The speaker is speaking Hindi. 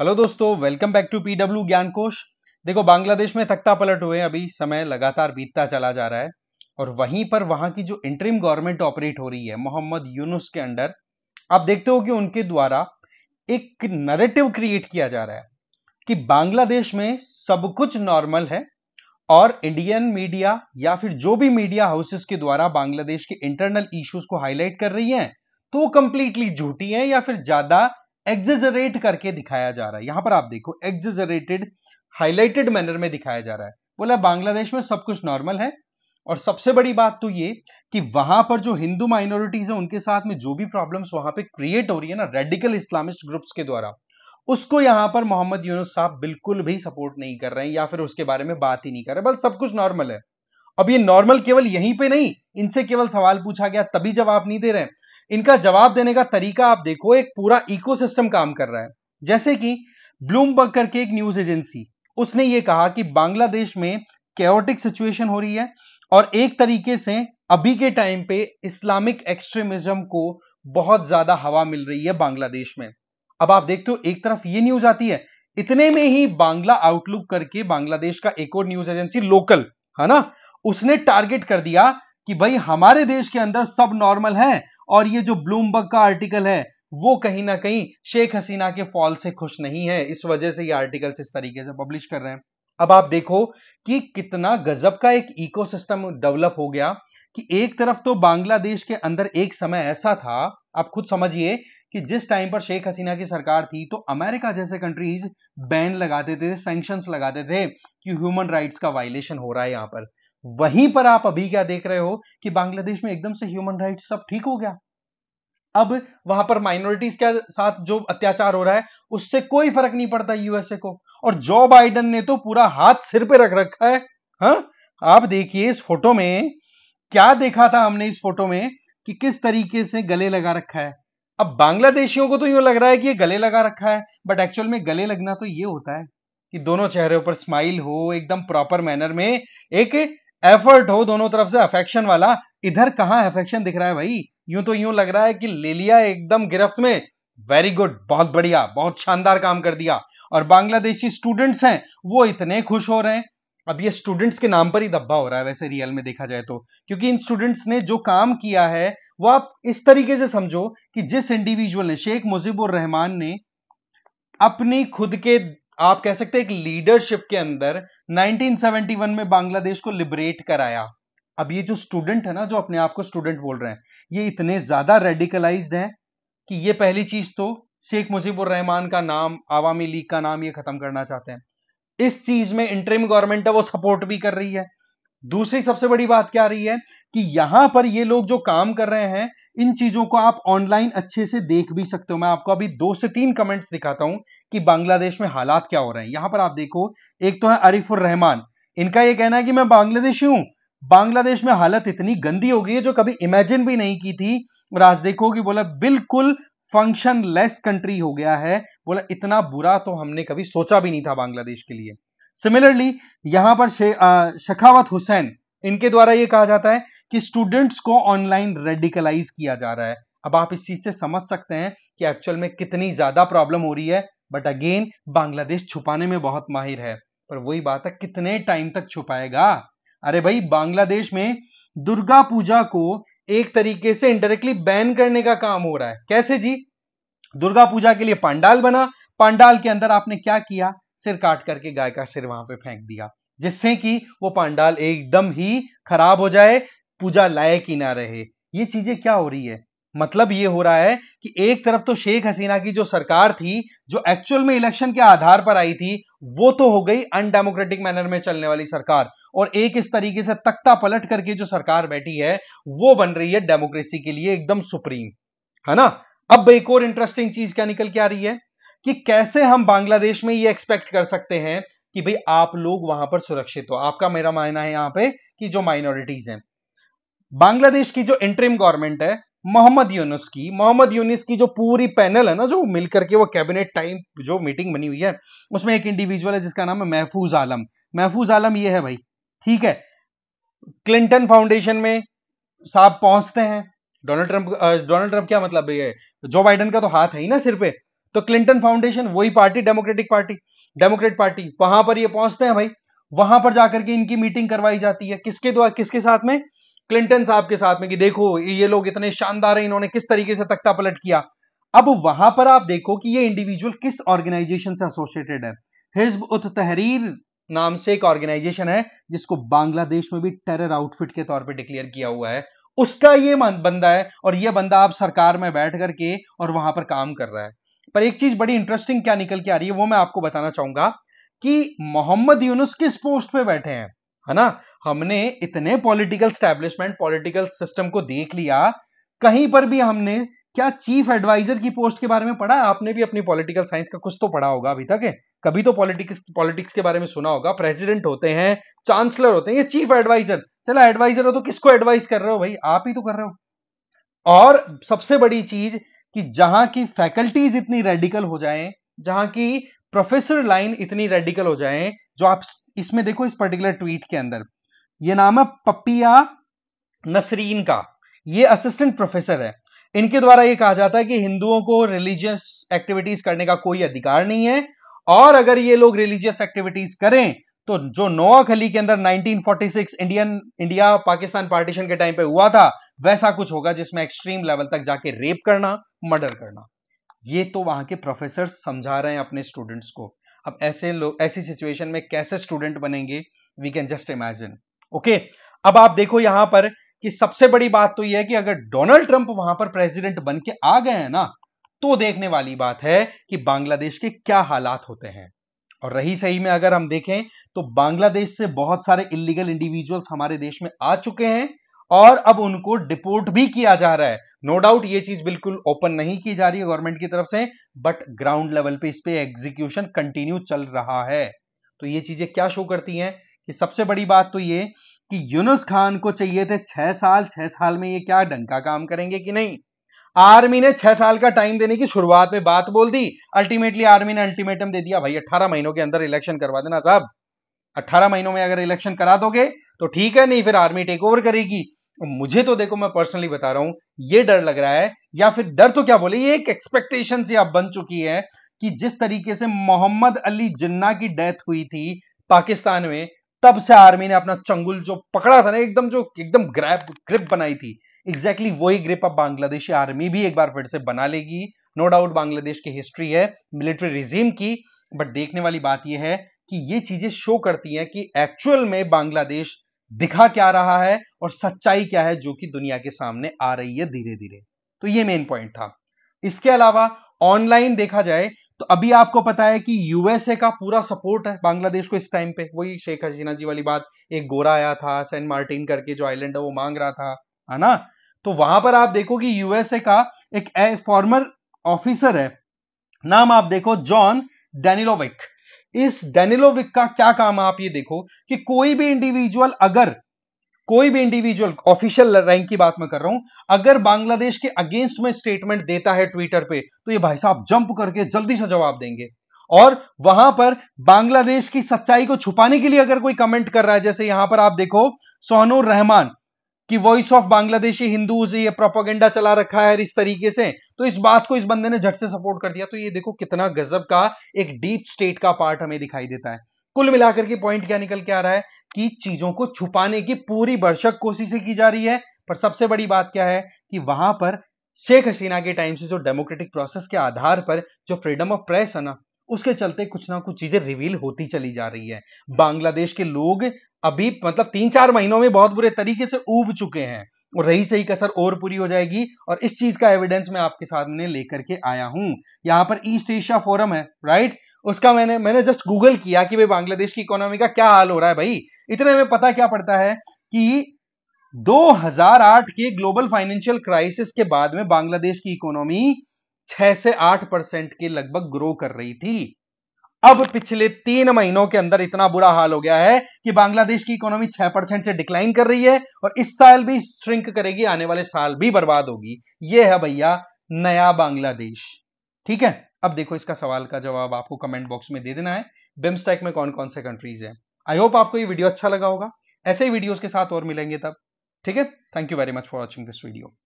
हेलो दोस्तों वेलकम बैक टू पीडब्ल्यू ज्ञान कोश देखो बांग्लादेश में तख्ता पलट हुए अभी समय लगातार बीतता चला जा रहा है और वहीं पर वहां की जो इंटरिम गवर्नमेंट ऑपरेट हो रही है मोहम्मद यूनुस के अंडर आप देखते हो कि उनके द्वारा एक नरेटिव क्रिएट किया जा रहा है कि बांग्लादेश में सब कुछ नॉर्मल है और इंडियन मीडिया या फिर जो भी मीडिया हाउसेस के द्वारा बांग्लादेश के इंटरनल इश्यूज को हाईलाइट कर रही है तो वो कंप्लीटली झूठी है या फिर ज्यादा एग्जेजरेट करके दिखाया जा रहा है यहां पर आप देखो एग्जेजरेटेड हाईलाइटेड मैनर में दिखाया जा रहा है बोला बांग्लादेश में सब कुछ नॉर्मल है और सबसे बड़ी बात तो ये कि वहां पर जो हिंदू माइनॉरिटीज है उनके साथ में जो भी प्रॉब्लम्स वहां पे क्रिएट हो रही है ना रेडिकल इस्लामिस्ट ग्रुप्स के द्वारा उसको यहां पर मोहम्मद यूनुस साहब बिल्कुल भी सपोर्ट नहीं कर रहे हैं या फिर उसके बारे में बात ही नहीं कर रहे बस सब कुछ नॉर्मल है अब ये नॉर्मल केवल यहीं पे नहीं इनसे केवल सवाल पूछा गया तभी जवाब नहीं दे रहे हैं इनका जवाब देने का तरीका आप देखो एक पूरा इकोसिस्टम काम कर रहा है जैसे कि ब्लूमबर्ग करके एक न्यूज एजेंसी उसने ये कहा कि बांग्लादेश में कैओटिक सिचुएशन हो रही है और एक तरीके से अभी के टाइम पे इस्लामिक एक्सट्रीमिज्म को बहुत ज्यादा हवा मिल रही है बांग्लादेश में अब आप देखते हो एक तरफ ये न्यूज आती है इतने में ही बांग्ला आउटलुक करके बांग्लादेश का एक और न्यूज एजेंसी लोकल है ना उसने टारगेट कर दिया कि भाई हमारे देश के अंदर सब नॉर्मल है और ये जो ब्लूमबर्ग का आर्टिकल है वो कहीं ना कहीं शेख हसीना के फॉल से खुश नहीं है इस वजह से ये आर्टिकल्स इस तरीके से पब्लिश कर रहे हैं अब आप देखो कि कितना गजब का एक इकोसिस्टम डेवलप हो गया कि एक तरफ तो बांग्लादेश के अंदर एक समय ऐसा था आप खुद समझिए कि जिस टाइम पर शेख हसीना की सरकार थी तो अमेरिका जैसे कंट्रीज बैन लगाते थे सैंक्शन लगाते थे कि ह्यूमन राइट्स का वायलेशन हो रहा है यहां पर वहीं पर आप अभी क्या देख रहे हो कि बांग्लादेश में एकदम से ह्यूमन राइट सब ठीक हो गया अब वहां पर माइनॉरिटीज के साथ जो अत्याचार हो रहा है उससे कोई फर्क नहीं पड़ता यूएसए को और जो बाइडन ने तो पूरा हाथ सिर पे रख रखा है हा? आप देखिए इस फोटो में क्या देखा था हमने इस फोटो में कि किस तरीके से गले लगा रखा है अब बांग्लादेशियों को तो यूं लग रहा है कि ये गले लगा रखा है बट एक्चुअल में गले लगना तो ये होता है कि दोनों चेहरे पर स्माइल हो एकदम प्रॉपर मैनर में एक एफर्ट हो दोनों तरफ से अफेक्शन वाला इधर कहां अफेक्शन दिख रहा है भाई यूं तो यूं लग रहा है कि ले लिया एकदम गिरफ्त में वेरी गुड बहुत बढ़िया बहुत शानदार काम कर दिया और बांग्लादेशी स्टूडेंट्स हैं वो इतने खुश हो रहे हैं अब ये स्टूडेंट्स के नाम पर ही धब्बा हो रहा है वैसे रियल में देखा जाए तो क्योंकि इन स्टूडेंट्स ने जो काम किया है वो आप इस तरीके से समझो कि जिस इंडिविजुअल ने शेख मुजीबुर रहमान ने अपनी खुद के आप कह सकते हैं एक लीडरशिप के अंदर 1971 में बांग्लादेश को लिबरेट कराया अब ये जो स्टूडेंट है ना जो अपने आप को स्टूडेंट बोल रहे हैं ये इतने ज्यादा रेडिकलाइज्ड हैं कि ये पहली चीज तो शेख मुजीबुर रहमान का नाम आवामी लीग का नाम ये खत्म करना चाहते हैं इस चीज में इंटरिम गवर्नमेंट है वो सपोर्ट भी कर रही है दूसरी सबसे बड़ी बात क्या रही है कि यहां पर ये लोग जो काम कर रहे हैं इन चीजों को आप ऑनलाइन अच्छे से देख भी सकते हो मैं आपको अभी दो से तीन कमेंट्स दिखाता हूं कि बांग्लादेश में हालात क्या हो रहे हैं यहां पर आप देखो एक तो है अरिफुर रहमान इनका यह कहना है कि मैं बांग्लादेशी हूं बांग्लादेश में हालत इतनी गंदी हो गई है जो कभी इमेजिन भी नहीं की थी और आज देखो कि बोला बिल्कुल फंक्शन लेस कंट्री हो गया है बोला इतना बुरा तो हमने कभी सोचा भी नहीं था बांग्लादेश के लिए सिमिलरली यहां पर शे, आ, शखावत हुसैन इनके द्वारा यह कहा जाता है कि स्टूडेंट्स को ऑनलाइन रेडिकलाइज किया जा रहा है अब आप इस चीज से समझ सकते हैं कि एक्चुअल में कितनी ज्यादा प्रॉब्लम हो रही है बट अगेन बांग्लादेश छुपाने में बहुत माहिर है पर वही बात है कितने टाइम तक छुपाएगा अरे भाई बांग्लादेश में दुर्गा पूजा को एक तरीके से इंडायरेक्टली बैन करने का काम हो रहा है कैसे जी दुर्गा पूजा के लिए पंडाल बना पंडाल के अंदर आपने क्या किया सिर काट करके गाय का सिर वहां पे फेंक दिया जिससे कि वो पंडाल एकदम ही खराब हो जाए पूजा लायक ही ना रहे ये चीजें क्या हो रही है मतलब ये हो रहा है कि एक तरफ तो शेख हसीना की जो सरकार थी जो एक्चुअल में इलेक्शन के आधार पर आई थी वो तो हो गई अनडेमोक्रेटिक मैनर में चलने वाली सरकार और एक इस तरीके से तख्ता पलट करके जो सरकार बैठी है वो बन रही है डेमोक्रेसी के लिए एकदम सुप्रीम है ना अब एक और इंटरेस्टिंग चीज क्या निकल के आ रही है कि कैसे हम बांग्लादेश में ये एक्सपेक्ट कर सकते हैं कि भाई आप लोग वहां पर सुरक्षित हो आपका मेरा मानना है यहां पे कि जो माइनॉरिटीज हैं बांग्लादेश की जो इंटरिम गवर्नमेंट है मोहम्मद यूनुस की मोहम्मद यूनुस की जो पूरी पैनल है ना जो मिलकर के वो कैबिनेट टाइम जो मीटिंग बनी हुई है उसमें एक इंडिविजुअल है जिसका नाम है महफूज आलम महफूज आलम ये है भाई ठीक है क्लिंटन फाउंडेशन में साहब पहुंचते हैं डोनाल्ड ट्रंप डोनाल्ड ट्रंप क्या मतलब ये जो बाइडन का तो हाथ है ही ना सिर पे तो क्लिंटन फाउंडेशन वही party democratic party democrat party वहां पर ये पहुंचते हैं भाई वहां पर जाकर के इनकी मीटिंग करवाई जाती है किसके द्वारा किसके साथ में क्लिंटन साहब के साथ में कि देखो ये लोग इतने शानदार हैं इन्होंने किस तरीके से तख्ता पलट किया अब वहां पर आप देखो कि ये इंडिविजुअल किस ऑर्गेनाइजेशन से एसोसिएटेड है हिजब उत तहरीर नाम से एक ऑर्गेनाइजेशन है जिसको बांग्लादेश में भी टेरर आउटफिट के तौर पर डिक्लेयर किया हुआ है उसका ये बंदा है और ये बंदा आप सरकार में बैठ करके और वहां पर काम कर रहा है पर एक चीज बड़ी इंटरेस्टिंग क्या निकल के आ रही है वो मैं आपको बताना चाहूंगा कि मोहम्मद यूनुस किस पोस्ट पे बैठे हैं है ना हमने इतने पॉलिटिकल स्टैब्लिशमेंट पॉलिटिकल सिस्टम को देख लिया कहीं पर भी हमने क्या चीफ एडवाइजर की पोस्ट के बारे में पढ़ा आपने भी अपनी पॉलिटिकल साइंस का कुछ तो पढ़ा होगा अभी तक कभी तो पॉलिटिक्स पॉलिटिक्स के बारे में सुना होगा प्रेसिडेंट होते हैं चांसलर होते हैं ये चीफ एडवाइजर चला एडवाइजर हो तो किसको एडवाइस कर रहे हो भाई आप ही तो कर रहे हो और सबसे बड़ी चीज कि जहां की फैकल्टीज इतनी रेडिकल हो जाए जहां की प्रोफेसर लाइन इतनी रेडिकल हो जाए जो आप इसमें देखो इस पर्टिकुलर ट्वीट के अंदर ये नाम है पपिया नसरीन का ये असिस्टेंट प्रोफेसर है इनके द्वारा ये कहा जाता है कि हिंदुओं को रिलीजियस एक्टिविटीज करने का कोई अधिकार नहीं है और अगर ये लोग रिलीजियस एक्टिविटीज करें तो जो नोआ खली के अंदर 1946 इंडियन इंडिया पाकिस्तान पार्टीशन के टाइम पे हुआ था वैसा कुछ होगा जिसमें एक्सट्रीम लेवल तक जाके रेप करना मर्डर करना ये तो वहां के प्रोफेसर समझा रहे हैं अपने स्टूडेंट्स को अब ऐसे लोग ऐसी सिचुएशन में कैसे स्टूडेंट बनेंगे we can just imagine okay अब आप देखो यहां पर कि सबसे बड़ी बात तो यह है कि अगर डोनाल्ड ट्रंप वहां पर प्रेसिडेंट बन के आ गए हैं ना तो देखने वाली बात है कि बांग्लादेश के क्या हालात होते हैं और रही सही में अगर हम देखें तो बांग्लादेश से बहुत सारे इलीगल इंडिविजुअल्स हमारे देश में आ चुके हैं और अब उनको डिपोर्ट भी किया जा रहा है नो no डाउट ये चीज बिल्कुल ओपन नहीं की जा रही है गवर्नमेंट की तरफ से बट ग्राउंड लेवल पे इस पे एग्जीक्यूशन कंटिन्यू चल रहा है तो ये चीजें क्या शो करती हैं कि सबसे बड़ी बात तो ये कि यूनुस खान को चाहिए थे छह साल छह साल में ये क्या डंका काम करेंगे कि नहीं आर्मी ने छह साल का टाइम देने की शुरुआत में बात बोल दी अल्टीमेटली आर्मी ने अल्टीमेटम दे दिया भाई अट्ठारह महीनों के अंदर इलेक्शन करवा देना साहब अट्ठारह महीनों में अगर इलेक्शन करा दोगे तो ठीक है नहीं फिर आर्मी टेक ओवर करेगी मुझे तो देखो मैं पर्सनली बता रहा हूं ये डर लग रहा है या फिर डर तो क्या बोले ये एक एक्सपेक्टेशन से आप बन चुकी है कि जिस तरीके से मोहम्मद अली जिन्ना की डेथ हुई थी पाकिस्तान में तब से आर्मी ने अपना चंगुल जो पकड़ा था ना एकदम जो एकदम ग्रैप ग्रिप बनाई थी एग्जैक्टली exactly वही ग्रिप अब बांग्लादेशी आर्मी भी एक बार फिर से बना लेगी नो डाउट बांग्लादेश की हिस्ट्री है मिलिट्री रिजीम की बट देखने वाली बात यह है कि ये चीजें शो करती हैं कि एक्चुअल में बांग्लादेश दिखा क्या रहा है और सच्चाई क्या है जो कि दुनिया के सामने आ रही है धीरे धीरे तो ये मेन पॉइंट था इसके अलावा ऑनलाइन देखा जाए तो अभी आपको पता है कि यूएसए का पूरा सपोर्ट है बांग्लादेश को इस टाइम पे वही शेख हसीना जी वाली बात एक गोरा आया था सेंट मार्टिन करके जो आइलैंड है वो मांग रहा था है ना तो वहां पर आप देखो कि यूएसए का एक फॉर्मर ऑफिसर है नाम आप देखो जॉन डेनिलोविक इस डेनिलोविक का क्या काम है आप ये देखो कि कोई भी इंडिविजुअल अगर कोई भी इंडिविजुअल ऑफिशियल रैंक की बात मैं कर रहा हूं अगर बांग्लादेश के अगेंस्ट में स्टेटमेंट देता है ट्विटर पे तो ये भाई साहब जंप करके जल्दी से जवाब देंगे और वहां पर बांग्लादेश की सच्चाई को छुपाने के लिए अगर कोई कमेंट कर रहा है जैसे यहां पर आप देखो सोहनुर रहमान कि वॉइस ऑफ बांग्लादेशी हिंदूज ये प्रोपोगेंडा चला रखा है इस तरीके से तो इस बात को इस बंदे ने झट से सपोर्ट कर दिया तो ये देखो कितना गजब का एक डीप स्टेट का पार्ट हमें दिखाई देता है कुल मिलाकर के पॉइंट क्या निकल के आ रहा है कि चीजों को छुपाने की पूरी बर्शक कोशिशें की जा रही है पर सबसे बड़ी बात क्या है कि वहां पर शेख हसीना के टाइम से जो डेमोक्रेटिक प्रोसेस के आधार पर जो फ्रीडम ऑफ प्रेस है ना उसके चलते कुछ ना कुछ चीजें रिवील होती चली जा रही है बांग्लादेश के लोग अभी मतलब तीन चार महीनों में बहुत बुरे तरीके से उब चुके हैं और रही सही कसर और पूरी हो जाएगी और इस चीज का एविडेंस मैं आपके सामने लेकर के आया हूं यहां पर ईस्ट एशिया फोरम है राइट उसका मैंने मैंने जस्ट गूगल किया कि भाई बांग्लादेश की इकोनॉमी का क्या हाल हो रहा है भाई इतने में पता क्या पड़ता है कि 2008 के ग्लोबल फाइनेंशियल क्राइसिस के बाद में बांग्लादेश की इकोनॉमी छह से आठ परसेंट के लगभग ग्रो कर रही थी अब पिछले तीन महीनों के अंदर इतना बुरा हाल हो गया है कि बांग्लादेश की इकोनॉमी छह परसेंट से डिक्लाइन कर रही है और इस साल भी श्रिंक करेगी आने वाले साल भी बर्बाद होगी यह है भैया नया बांग्लादेश ठीक है अब देखो इसका सवाल का जवाब आपको कमेंट बॉक्स में दे देना है बिम्स्टेक में कौन कौन से कंट्रीज है आई होप आपको ये वीडियो अच्छा लगा होगा ऐसे ही वीडियोस के साथ और मिलेंगे तब ठीक है thank you very much for watching this video